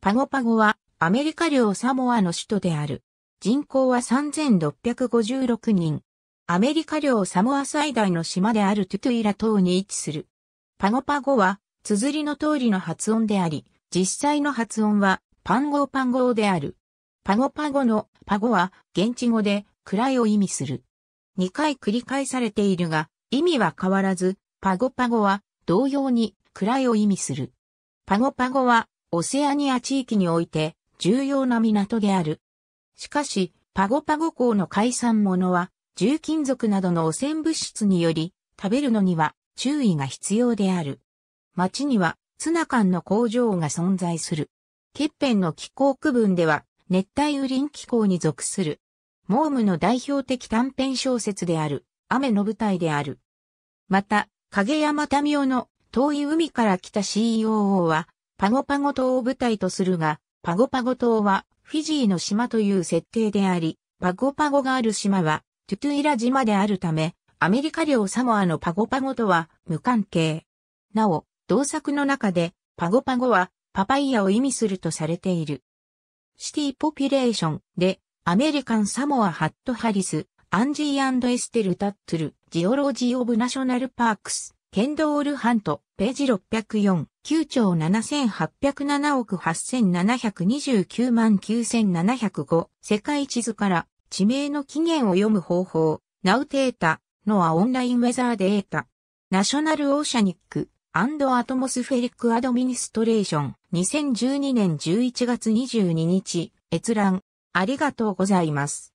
パゴパゴはアメリカ領サモアの首都である。人口は3656人。アメリカ領サモア最大の島であるトゥトゥイラ島に位置する。パゴパゴは、綴りの通りの発音であり、実際の発音は、パンゴーパンゴーである。パゴパゴのパゴは、現地語で、位を意味する。2回繰り返されているが、意味は変わらず、パゴパゴは、同様に、位を意味する。パゴパゴは、オセアニア地域において重要な港である。しかし、パゴパゴ港の海産物は、重金属などの汚染物質により、食べるのには注意が必要である。町にはツナ缶の工場が存在する。欠片の気候区分では熱帯雨林気候に属する。モームの代表的短編小説である、雨の舞台である。また、影山民夫の遠い海から来た COO は、パゴパゴ島を舞台とするが、パゴパゴ島はフィジーの島という設定であり、パゴパゴがある島はトゥトゥイラ島であるため、アメリカ領サモアのパゴパゴとは無関係。なお、同作の中でパゴパゴはパパイヤを意味するとされている。シティポピュレーションでアメリカンサモアハットハリス、アンジーエステル・タットル、ジオロジー・オブ・ナショナル・パークス、ケンドール・ハント、ページ604、9兆7807億8729万9705、世界地図から地名の起源を読む方法、ナウテータ、ノアオンラインウェザーデータ、ナショナルオーシャニック、アンドアトモスフェリックアドミニストレーション、2012年11月22日、閲覧、ありがとうございます。